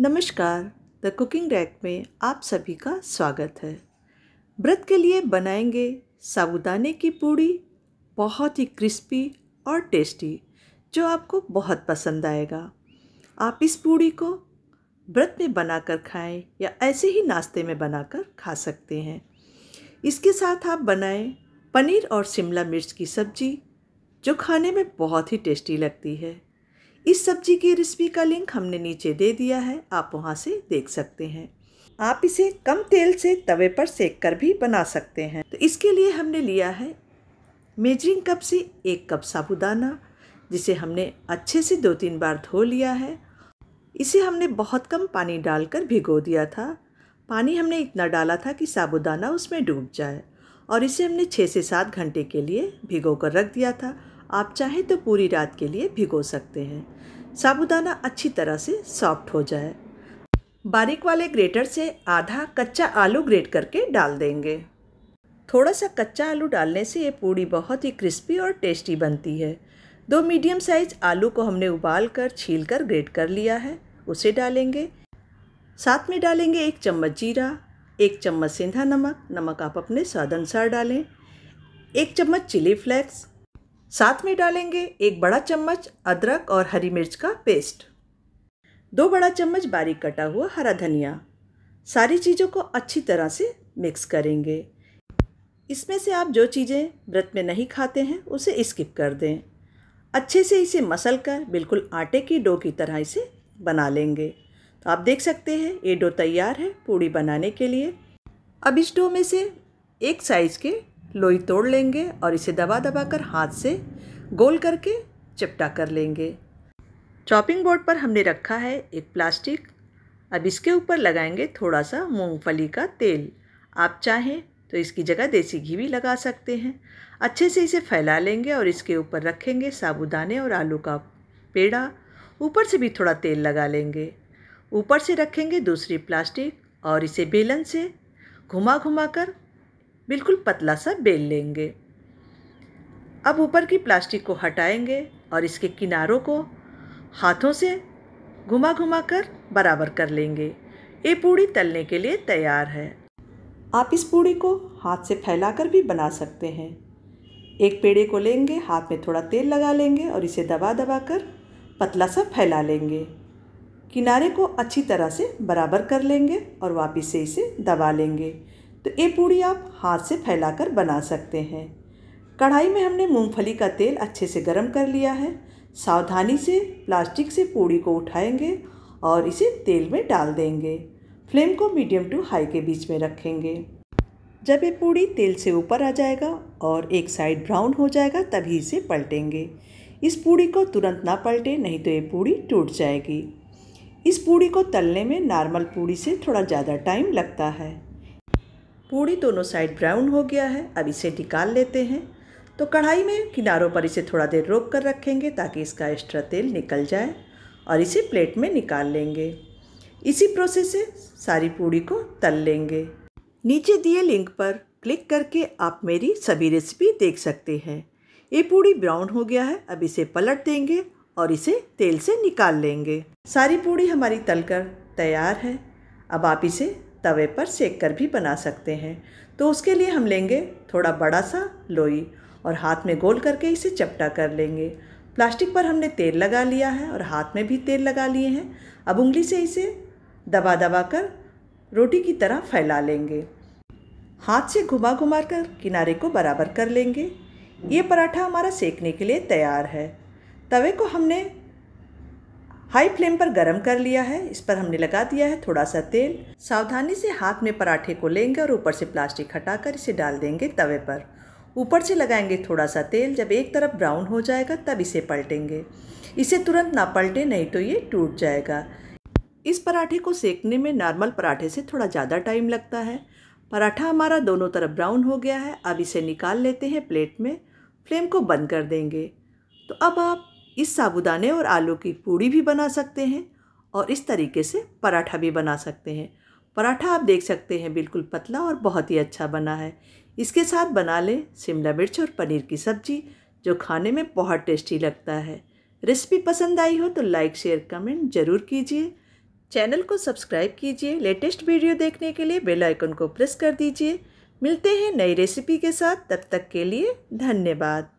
नमस्कार the cooking rack में आप सभी का स्वागत है व्रत के लिए बनाएंगे साबुदाने की पूड़ी बहुत ही क्रिस्पी और टेस्टी जो आपको बहुत पसंद आएगा आप इस पूड़ी को व्रत में बनाकर खाएं या ऐसे ही नाश्ते में बनाकर खा सकते हैं इसके साथ आप बनाएं पनीर और शिमला मिर्च की सब्ज़ी जो खाने में बहुत ही टेस्टी लगती है इस सब्जी की रेसिपी का लिंक हमने नीचे दे दिया है आप वहाँ से देख सकते हैं आप इसे कम तेल से तवे पर सेक कर भी बना सकते हैं तो इसके लिए हमने लिया है मेजरिंग कप से एक कप साबुदाना जिसे हमने अच्छे से दो तीन बार धो लिया है इसे हमने बहुत कम पानी डालकर भिगो दिया था पानी हमने इतना डाला था कि साबुदाना उसमें डूब जाए और इसे हमने छः से सात घंटे के लिए भिगो कर रख दिया था आप चाहें तो पूरी रात के लिए भिगो सकते हैं साबुदाना अच्छी तरह से सॉफ्ट हो जाए बारीक वाले ग्रेटर से आधा कच्चा आलू ग्रेट करके डाल देंगे थोड़ा सा कच्चा आलू डालने से ये पूड़ी बहुत ही क्रिस्पी और टेस्टी बनती है दो मीडियम साइज आलू को हमने उबाल कर छील कर ग्रेट कर लिया है उसे डालेंगे साथ में डालेंगे एक चम्मच जीरा एक चम्मच सेंधा नमक नमक आप अपने स्वाद अनुसार डालें एक चम्मच चिली फ्लेक्स साथ में डालेंगे एक बड़ा चम्मच अदरक और हरी मिर्च का पेस्ट दो बड़ा चम्मच बारीक कटा हुआ हरा धनिया सारी चीज़ों को अच्छी तरह से मिक्स करेंगे इसमें से आप जो चीज़ें व्रत में नहीं खाते हैं उसे स्किप कर दें अच्छे से इसे मसल कर बिल्कुल आटे की डो की तरह इसे बना लेंगे तो आप देख सकते हैं ये डो तैयार है पूड़ी बनाने के लिए अब इस डो में से एक साइज़ के लोई तोड़ लेंगे और इसे दबा दबा कर हाथ से गोल करके चिपटा कर लेंगे चॉपिंग बोर्ड पर हमने रखा है एक प्लास्टिक अब इसके ऊपर लगाएंगे थोड़ा सा मूंगफली का तेल आप चाहें तो इसकी जगह देसी घी भी लगा सकते हैं अच्छे से इसे फैला लेंगे और इसके ऊपर रखेंगे साबुदाने और आलू का पेड़ा ऊपर से भी थोड़ा तेल लगा लेंगे ऊपर से रखेंगे दूसरी प्लास्टिक और इसे बेलन से घुमा घुमा कर बिल्कुल पतला सा बेल लेंगे अब ऊपर की प्लास्टिक को हटाएंगे और इसके किनारों को हाथों से घुमा घुमा कर बराबर कर लेंगे ये पूड़ी तलने के लिए तैयार है आप इस पूड़ी को हाथ से फैलाकर भी बना सकते हैं एक पेड़े को लेंगे हाथ में थोड़ा तेल लगा लेंगे और इसे दबा दबा कर पतला सा फैला लेंगे किनारे को अच्छी तरह से बराबर कर लेंगे और वापस से इसे दबा लेंगे तो ये पूड़ी आप हाथ से फैलाकर बना सकते हैं कढ़ाई में हमने मूंगफली का तेल अच्छे से गर्म कर लिया है सावधानी से प्लास्टिक से पूड़ी को उठाएंगे और इसे तेल में डाल देंगे फ्लेम को मीडियम टू हाई के बीच में रखेंगे जब ये पूड़ी तेल से ऊपर आ जाएगा और एक साइड ब्राउन हो जाएगा तभी इसे पलटेंगे इस पूड़ी को तुरंत ना पलटे नहीं तो ये पूड़ी टूट जाएगी इस पूड़ी को तलने में नॉर्मल पूड़ी से थोड़ा ज़्यादा टाइम लगता है पूड़ी दोनों साइड ब्राउन हो गया है अब इसे निकाल लेते हैं तो कढ़ाई में किनारों पर इसे थोड़ा देर रोक कर रखेंगे ताकि इसका एक्स्ट्रा तेल निकल जाए और इसे प्लेट में निकाल लेंगे इसी प्रोसेस से सारी पूड़ी को तल लेंगे नीचे दिए लिंक पर क्लिक करके आप मेरी सभी रेसिपी देख सकते हैं ये पूड़ी ब्राउन हो गया है अब इसे पलट देंगे और इसे तेल से निकाल लेंगे सारी पूड़ी हमारी तलकर तैयार है अब आप इसे तवे पर सेक कर भी बना सकते हैं तो उसके लिए हम लेंगे थोड़ा बड़ा सा लोई और हाथ में गोल करके इसे चपटा कर लेंगे प्लास्टिक पर हमने तेल लगा लिया है और हाथ में भी तेल लगा लिए हैं अब उंगली से इसे दबा दबा कर रोटी की तरह फैला लेंगे हाथ से घुमा घुमा कर किनारे को बराबर कर लेंगे ये पराठा हमारा सेकने के लिए तैयार है तवे को हमने हाई फ्लेम पर गरम कर लिया है इस पर हमने लगा दिया है थोड़ा सा तेल सावधानी से हाथ में पराठे को लेंगे और ऊपर से प्लास्टिक हटाकर इसे डाल देंगे तवे पर ऊपर से लगाएंगे थोड़ा सा तेल जब एक तरफ ब्राउन हो जाएगा तब इसे पलटेंगे इसे तुरंत ना पलटे नहीं तो ये टूट जाएगा इस पराठे को सेकने में नॉर्मल पराठे से थोड़ा ज़्यादा टाइम लगता है पराठा हमारा दोनों तरफ ब्राउन हो गया है अब इसे निकाल लेते हैं प्लेट में फ्लेम को बंद कर देंगे तो अब आप इस साबुदाने और आलू की पूड़ी भी बना सकते हैं और इस तरीके से पराठा भी बना सकते हैं पराठा आप देख सकते हैं बिल्कुल पतला और बहुत ही अच्छा बना है इसके साथ बना लें शिमला मिर्च और पनीर की सब्ज़ी जो खाने में बहुत टेस्टी लगता है रेसिपी पसंद आई हो तो लाइक शेयर कमेंट ज़रूर कीजिए चैनल को सब्सक्राइब कीजिए लेटेस्ट वीडियो देखने के लिए बेल आइकन को प्रेस कर दीजिए मिलते हैं नई रेसिपी के साथ तब तक के लिए धन्यवाद